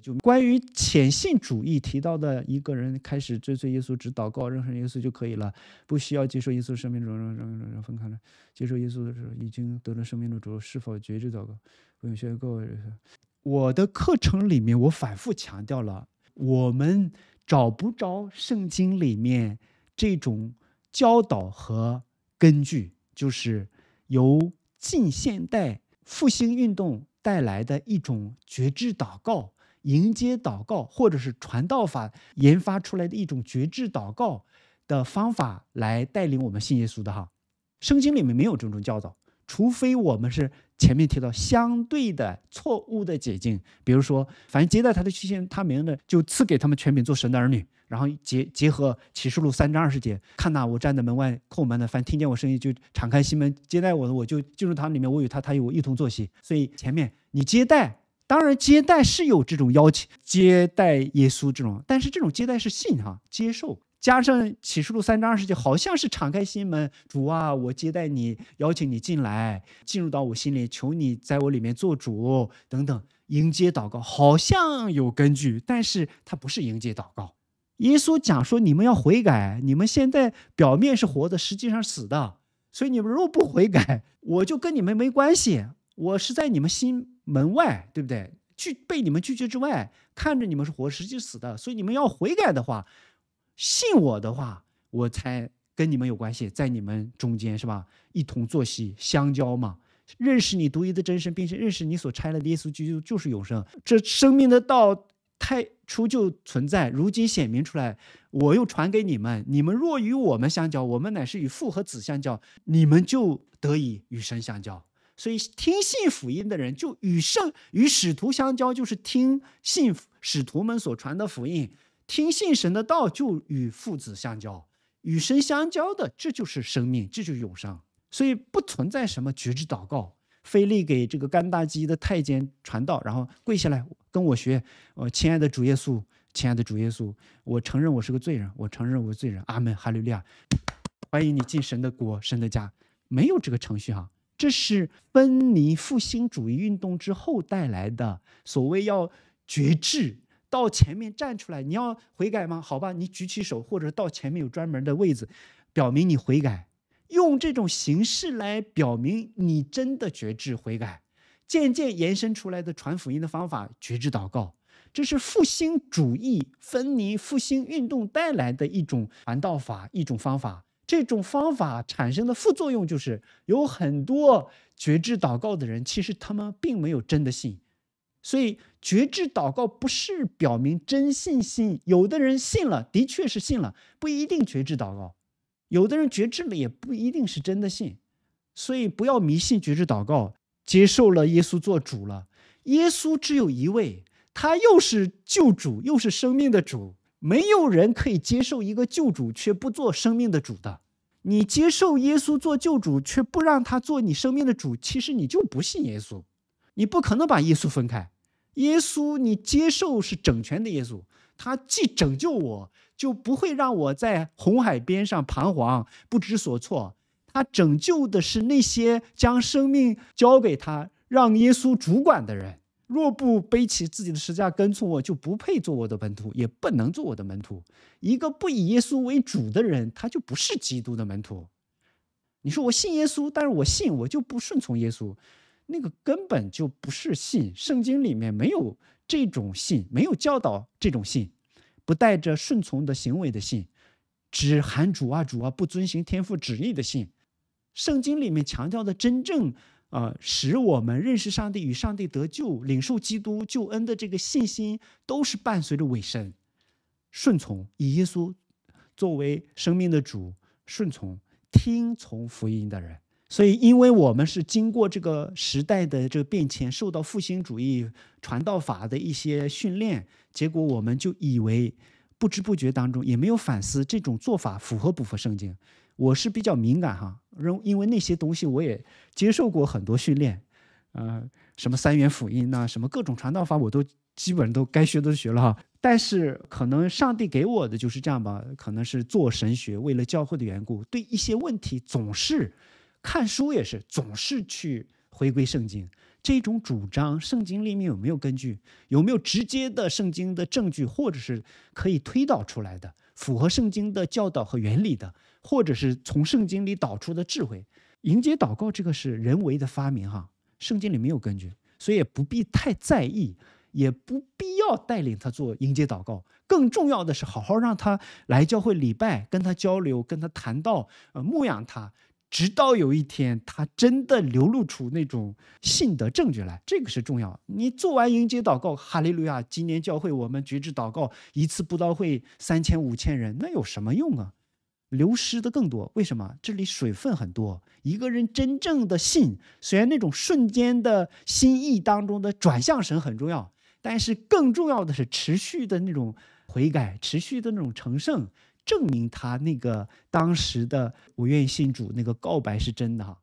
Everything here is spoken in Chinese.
就关于浅信主义提到的一个人开始追随耶稣只祷告任何耶稣就可以了，不需要接受耶稣生命主。让让让让分开了，接受耶稣的时候已经得了生命的主，是否绝知祷告？欢迎各位，我的课程里面我反复强调了，我们找不着圣经里面这种教导和根据，就是由近现代复兴运动带来的一种觉知祷告。迎接祷告，或者是传道法研发出来的一种觉智祷告的方法，来带领我们信耶稣的哈。圣经里面没有这种教导，除非我们是前面提到相对的错误的解经，比如说，凡接待他的去信，他名的就赐给他们权柄做神的儿女。然后结结合启示录三章二十节，看呐，我站在门外叩门的，凡听见我声音就敞开心门接待我的，我就进入他里面，我与他，他与我一同坐席。所以前面你接待。当然，接待是有这种邀请，接待耶稣这种，但是这种接待是信哈，接受加上启示录三章二十节，好像是敞开心门，主啊，我接待你，邀请你进来，进入到我心里，求你在我里面做主等等，迎接祷告，好像有根据，但是它不是迎接祷告。耶稣讲说，你们要悔改，你们现在表面是活的，实际上死的，所以你们如果不悔改，我就跟你们没关系，我是在你们心。门外对不对？拒被你们拒绝之外，看着你们是活，实际死的。所以你们要悔改的话，信我的话，我才跟你们有关系，在你们中间是吧？一同作息相交嘛，认识你独一的真神，并且认识你所拆了的耶稣基督就是永生。这生命的道太初就存在，如今显明出来，我又传给你们。你们若与我们相交，我们乃是与父和子相交，你们就得以与神相交。所以，听信福音的人就与圣与使徒相交，就是听信使徒们所传的福音，听信神的道就与父子相交，与神相交的，这就是生命，这就是永生。所以不存在什么举止祷告，非力给这个甘大基的太监传道，然后跪下来跟我学，我亲爱的主耶稣，亲爱的主耶稣，我承认我是个罪人，我承认我是罪人，阿门，哈利利亚，欢迎你进神的国，神的家，没有这个程序哈。这是芬尼复兴主义运动之后带来的所谓要觉知。到前面站出来，你要悔改吗？好吧，你举起手，或者到前面有专门的位子，表明你悔改，用这种形式来表明你真的觉知悔改。渐渐延伸出来的传福音的方法——觉知祷告，这是复兴主义芬尼复兴运动带来的一种传道法，一种方法。这种方法产生的副作用就是有很多觉知祷告的人，其实他们并没有真的信。所以觉知祷告不是表明真信心。有的人信了，的确是信了，不一定觉知祷告；有的人觉知了，也不一定是真的信。所以不要迷信觉知祷告。接受了耶稣做主了，耶稣只有一位，他又是救主，又是生命的主。没有人可以接受一个救主却不做生命的主的。你接受耶稣做救主，却不让他做你生命的主，其实你就不信耶稣。你不可能把耶稣分开。耶稣，你接受是整全的耶稣，他既拯救我，就不会让我在红海边上彷徨不知所措。他拯救的是那些将生命交给他，让耶稣主管的人。若不背起自己的十字架跟从我，就不配做我的门徒，也不能做我的门徒。一个不以耶稣为主的人，他就不是基督的门徒。你说我信耶稣，但是我信我就不顺从耶稣，那个根本就不是信。圣经里面没有这种信，没有教导这种信，不带着顺从的行为的信，只喊主啊主啊，不遵循天父旨意的信。圣经里面强调的真正。啊，使我们认识上帝与上帝得救、领受基督救恩的这个信心，都是伴随着委身、顺从，以耶稣作为生命的主，顺从、听从福音的人。所以，因为我们是经过这个时代的这个变迁，受到复兴主义传道法的一些训练，结果我们就以为不知不觉当中也没有反思，这种做法符合不符合圣经？我是比较敏感哈，因因为那些东西我也接受过很多训练，呃，什么三元辅音呐，什么各种传道法，我都基本都该学都学了哈。但是可能上帝给我的就是这样吧，可能是做神学为了教会的缘故，对一些问题总是看书也是，总是去回归圣经。这种主张圣经里面有没有根据？有没有直接的圣经的证据，或者是可以推导出来的符合圣经的教导和原理的？或者是从圣经里导出的智慧，迎接祷告这个是人为的发明哈，圣经里没有根据，所以也不必太在意，也不必要带领他做迎接祷告。更重要的是，好好让他来教会礼拜，跟他交流，跟他谈到，呃，牧养他，直到有一天他真的流露出那种信的证据来，这个是重要。你做完迎接祷告，哈利路亚！今年教会我们举止祷告一次布道会三千五千人，那有什么用啊？流失的更多，为什么？这里水分很多。一个人真正的信，虽然那种瞬间的心意当中的转向神很重要，但是更重要的是持续的那种悔改，持续的那种成圣，证明他那个当时的“我愿意信主”那个告白是真的哈。